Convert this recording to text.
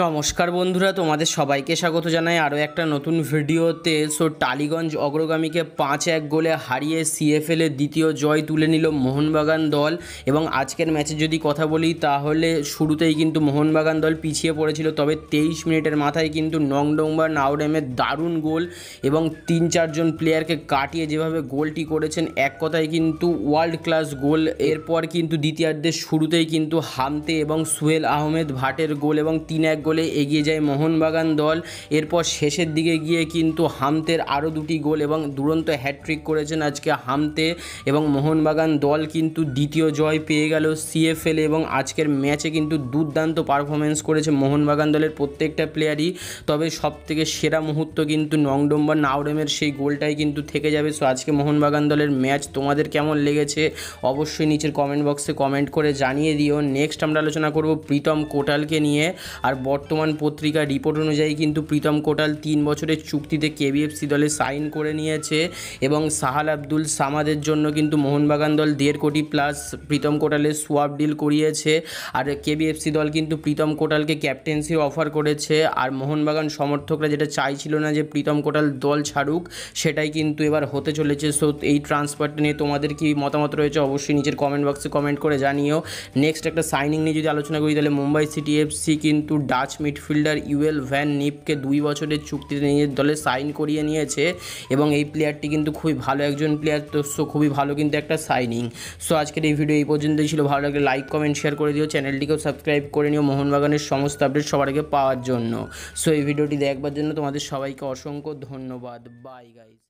নমস্কার বন্ধুরা তোমাদের সবাইকে স্বাগত জানাই আরও একটা নতুন ভিডিওতে সো টালিগঞ্জ অগ্রগামীকে পাঁচ এক গোলে হারিয়ে সিএফএলে দ্বিতীয় জয় তুলে নিল মোহনবাগান দল এবং আজকের ম্যাচে যদি কথা বলি তাহলে শুরুতেই কিন্তু মোহনবাগান দল পিছিয়ে পড়েছিল তবে তেইশ মিনিটের মাথায় কিন্তু নংডংবা নাওডেমের দারুণ গোল এবং তিন চারজন প্লেয়ারকে কাটিয়ে যেভাবে গোলটি করেছেন এক কথায় কিন্তু ওয়ার্ল্ড ক্লাস গোল এরপর কিন্তু দ্বিতীয়ার্ধের শুরুতেই কিন্তু হামতে এবং সোহেল আহমেদ ভাটের গোল এবং তিন এক গোলে এগিয়ে যায় মোহনবাগান দল এরপর শেষের দিকে গিয়ে কিন্তু হামতের আরও দুটি গোল এবং দুরন্ত হ্যাট্রিক করেছেন আজকে হামতে এবং মোহনবাগান দল কিন্তু দ্বিতীয় জয় পেয়ে গেল সিএফএল এবং আজকের ম্যাচে কিন্তু দুর্দান্ত পারফরমেন্স করেছে মোহনবাগান দলের প্রত্যেকটা প্লেয়ারই তবে সবথেকে সেরা মুহূর্ত কিন্তু নংডম্বর নাওরেমের সেই গোলটাই কিন্তু থেকে যাবে সো আজকে মোহনবাগান দলের ম্যাচ তোমাদের কেমন লেগেছে অবশ্যই নিচের কমেন্ট বক্সে কমেন্ট করে জানিয়ে দিও নেক্সট আমরা আলোচনা করব প্রীতম কোটালকে নিয়ে আর বর্তমান পত্রিকার রিপোর্ট অনুযায়ী কিন্তু প্রীতম কোটাল তিন বছরের চুক্তিতে কেবিএফসি দলে সাইন করে নিয়েছে এবং সাহাল আব্দুল সামাদের জন্য কিন্তু মোহনবাগান দল দেড় কোটি প্লাস প্রীতম কোটালের সোয়াব ডিল করিয়েছে আর কেবিএফসি দল কিন্তু প্রীতম কোটালকে ক্যাপ্টেন্সির অফার করেছে আর মোহনবাগান সমর্থকরা যেটা চাইছিল না যে প্রীতম কোটাল দল ছাড়ুক সেটাই কিন্তু এবার হতে চলেছে সো এই ট্রান্সফারটা নিয়ে তোমাদের কি মতামত রয়েছে অবশ্যই নিজের কমেন্ট বক্সে কমেন্ট করে জানিও নেক্সট একটা সাইনিং নিয়ে যদি আলোচনা করি তাহলে মুম্বাই সিটি এফসি কিন্তু ডাচ মিডফিল্ডার ইউএল ভ্যান নিপকে দুই বছরের চুক্তিতে নিজের দলে সাইন করিয়ে নিয়েছে এবং এই প্লেয়ারটি কিন্তু খুবই ভালো একজন প্লেয়ার তো সো খুবই ভালো কিন্তু একটা সাইনিং সো আজকের এই ভিডিও এই পর্যন্তই ছিল ভালো লাগলে লাইক কমেন্ট শেয়ার করে দিও চ্যানেলটিকেও সাবস্ক্রাইব করে নিও মোহনবাগানের সমস্ত আপডেট সবার আগে পাওয়ার জন্য সো এই ভিডিওটি দেখবার জন্য তোমাদের সবাইকে অসংখ্য ধন্যবাদ বাই গাইজ